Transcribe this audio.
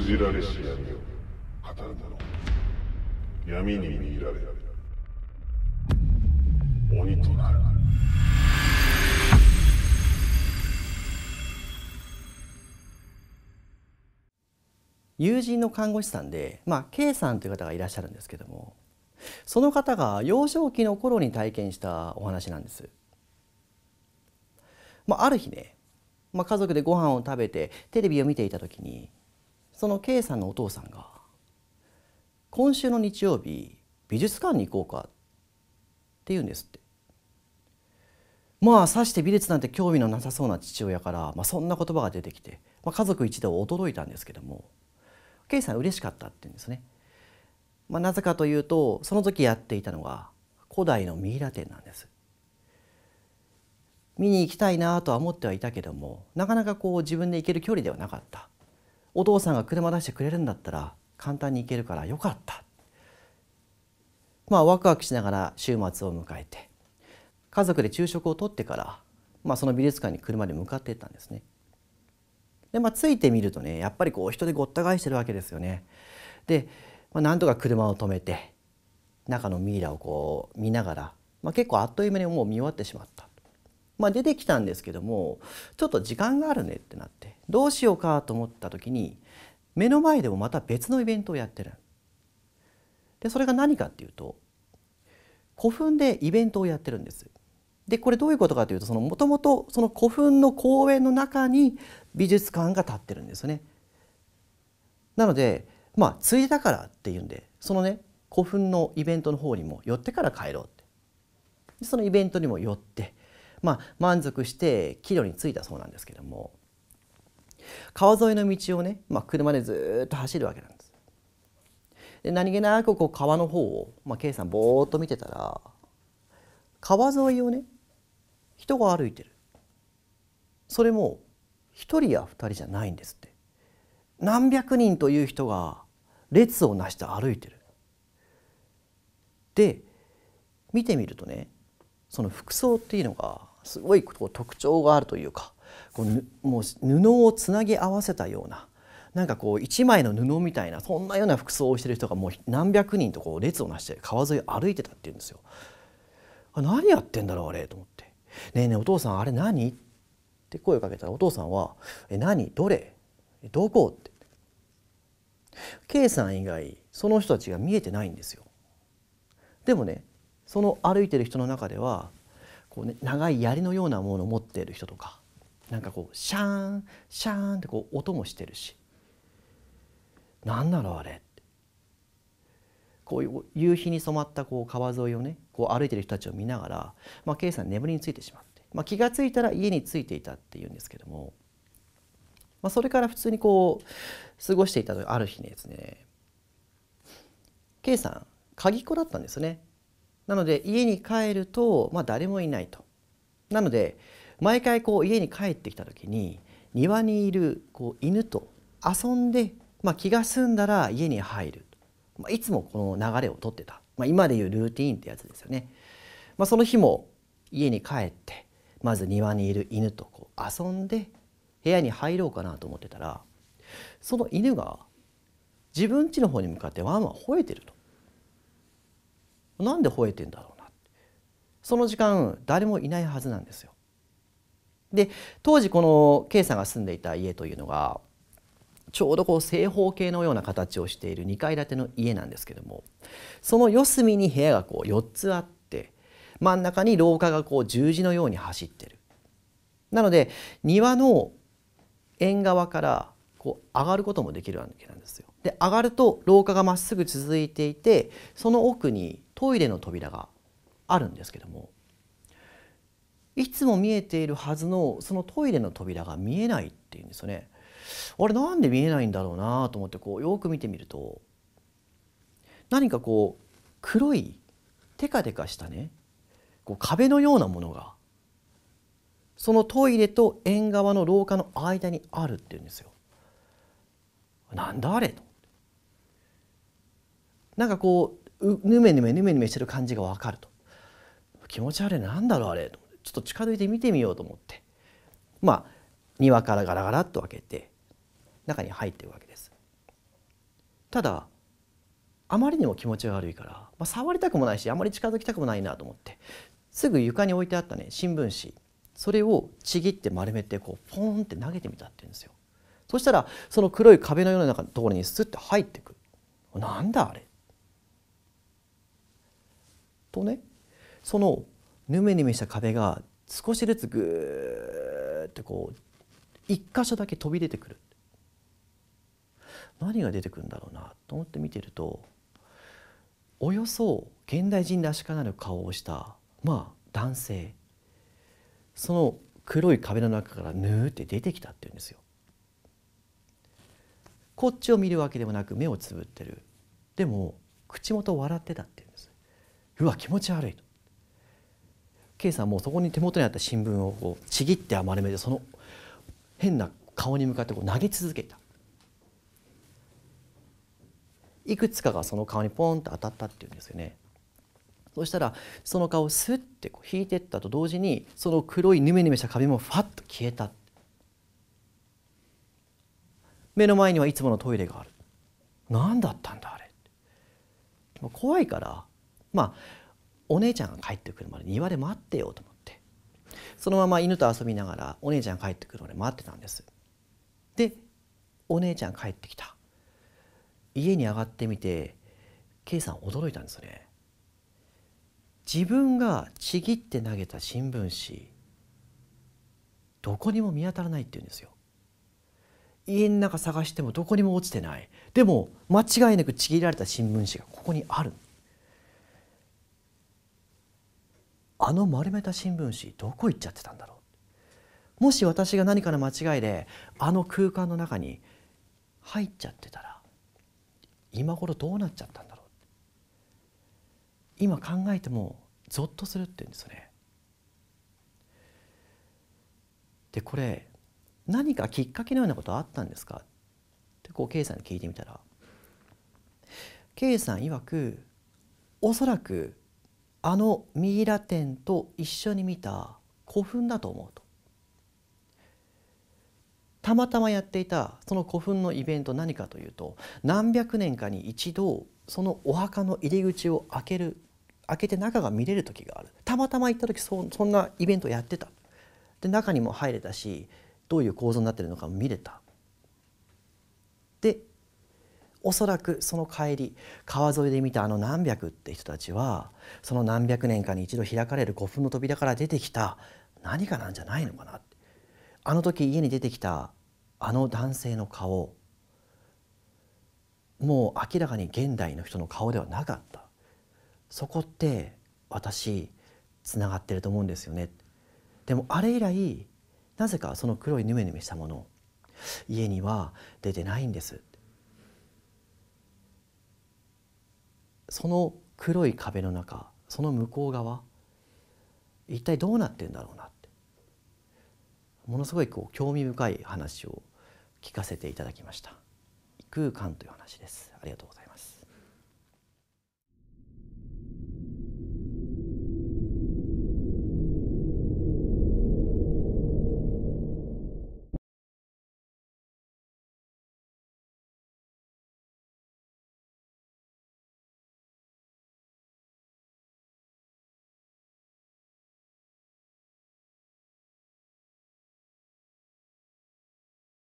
封じられし闇を語る者闇に見入られ鬼となる友人の看護師さんで、まあ、K さんという方がいらっしゃるんですけどもその方が幼少期の頃に体験したお話なんです。まあ、ある日ね、まあ、家族でご飯を食べてテレビを見ていた時にその K さんのお父さんが「今週の日曜日美術館に行こうか」って言うんですって。まあさして美術なんて興味のなさそうな父親から、まあ、そんな言葉が出てきて、まあ、家族一同驚いたんですけども K さん嬉しかったって言うんですね。まあ、なぜかというとその時やっていたのが古代のミイラ展なんです。見に行きたいなとは思ってはいたけどもなかなかこう自分で行ける距離ではなかった。お父さんが車出してくれるんだったら簡単に行けるからよかったまあワクワクしながら週末を迎えて家族で昼食をとってから、まあ、その美術館に車で向かっていったんですねでまあついてみるとねやっぱりこう人でごった返してるわけですよねで、まあ、なんとか車を止めて中のミイラをこう見ながら、まあ、結構あっという間にもう見終わってしまったまあ、出てきたんですけどもちょっと時間があるねってなってどうしようかと思った時に目の前でもまた別のイベントをやってるでそれが何かっていうと古墳でイベントをやってるんですでこれどういうことかというともともとその古墳の公園の中に美術館が建ってるんですよねなのでまあついだからっていうんでそのね古墳のイベントの方にも寄ってから帰ろうってそのイベントにも寄ってまあ、満足して帰路に着いたそうなんですけども川沿いの道をね、まあ、車でずっと走るわけなんです。で何気なくこう川の方を、まあ、K さんぼーっと見てたら川沿いをね人が歩いてるそれも1人や2人じゃないんですって何百人という人が列をなして歩いてる。で見てみるとねその服装っていうのがすごいこう特徴があるというかこうもう布をつなぎ合わせたようななんかこう一枚の布みたいなそんなような服装をしてる人がもう何百人とこう列をなして川沿い歩いてたっていうんですよ。何やってんだろうあれと思って「ねえねえお父さんあれ何?」って声をかけたらお父さんは「え何どれどこ?」って K さん以外その人たちが見えてないんですよ。でもねその歩いてる人の中ではこう、ね、長い槍のようなものを持っている人とかなんかこうシャーンシャーンってこう音もしてるし何だろうあれこういう夕日に染まったこう川沿いをねこう歩いてる人たちを見ながら、まあ、K さん眠りについてしまって、まあ、気が付いたら家に着いていたっていうんですけども、まあ、それから普通にこう過ごしていたある日ねですね K さん鍵っ子だったんですよねなので家に帰ると、まあ、誰もいないと。なので毎回こう家に帰ってきた時に庭にいるこう犬と遊んで、まあ、気が済んだら家に入る、まあ、いつもこの流れをとってた、まあ、今でいうルーティーンってやつですよね。まあ、その日も家に帰ってまず庭にいる犬とこう遊んで部屋に入ろうかなと思ってたらその犬が自分家の方に向かってワンワン吠えてると。なんで吠えてんだろうなその時間誰もいないはずなんですよ。で当時この K さんが住んでいた家というのがちょうどこう正方形のような形をしている2階建ての家なんですけどもその四隅に部屋がこう4つあって真ん中に廊下がこう十字のように走ってる。なので庭の縁側からこう上がることもできるわけなんですよ。で上がると廊下がまっすぐ続いていてその奥にトイレの扉があるんですけどもいつも見えているはずのそのトイレの扉が見えないっていうんですよね。あれなんで見えないんだろうなと思ってこうよく見てみると何かこう黒いテカテカしたねこう壁のようなものがそのトイレと縁側の廊下の間にあるっていうんですよ。なんだあれと。なんかこうぬめぬめぬめぬめしてる感じが分かると気持ち悪いなんだろうあれちょっと近づいて見てみようと思ってまあ庭からガラガラっと開けて中に入っていくわけですただあまりにも気持ち悪いから、まあ、触りたくもないしあまり近づきたくもないなと思ってすぐ床に置いてあったね新聞紙それをちぎって丸めてこうポンって投げてみたって言うんですよそしたらその黒い壁のようなところにスッて入ってくるなんだあれとねそのヌメヌメした壁が少しずつぐーってこう一箇所だけ飛び出てくる何が出てくるんだろうなと思って見てるとおよそ現代人らしからぬ顔をしたまあ男性その黒い壁の中からヌーって出てきたっていうんですよ。こっちを見るわけでもなく目をつぶってるでも口元笑ってたっていうんです。うわ気持ち悪いと K さんもうそこに手元にあった新聞をこうちぎって丸めてその変な顔に向かってこう投げ続けたいくつかがその顔にポンと当たったっていうんですよねそしたらその顔をスッてこう引いてったと同時にその黒いヌメヌメした壁もファッと消えた目の前にはいつものトイレがある何だったんだあれ怖いからまあお姉ちゃんが帰ってくるまで庭で待ってようと思ってそのまま犬と遊びながらお姉ちゃんが帰ってくるまで待ってたんですでお姉ちゃん帰ってきた家に上がってみて K さん驚いたんですね自分がちぎって投げた新聞紙どこにも見当たらないって言うんですよ家の中探してもどこにも落ちてないでも間違いなくちぎられた新聞紙がここにあるあの丸めた新聞紙どこ行っちゃってたんだろうもし私が何かの間違いであの空間の中に入っちゃってたら今頃どうなっちゃったんだろう今考えてもゾッとするって言うんですよね。でこれ何かきっかけのようなことあったんですかってこう K さんに聞いてみたら K さん曰くおそらくあのミイラ展と一緒に見た古墳だと思うとたまたまやっていたその古墳のイベント何かというと何百年かに一度そのお墓の入り口を開ける開けて中が見れる時があるたまたま行った時そそんなイベントやってたで中にも入れたしどういう構造になってるのかも見れたでおそらくその帰り川沿いで見たあの何百って人たちはその何百年かに一度開かれる古墳の扉から出てきた何かなんじゃないのかなってあの時家に出てきたあの男性の顔もう明らかに現代の人の顔ではなかったそこって私つながってると思うんですよねでもあれ以来なぜかその黒いヌメヌメしたもの家には出てないんですその黒い壁の中その向こう側一体どうなってんだろうなってものすごいこう興味深い話を聞かせていただきました空間という話ですありがとうございます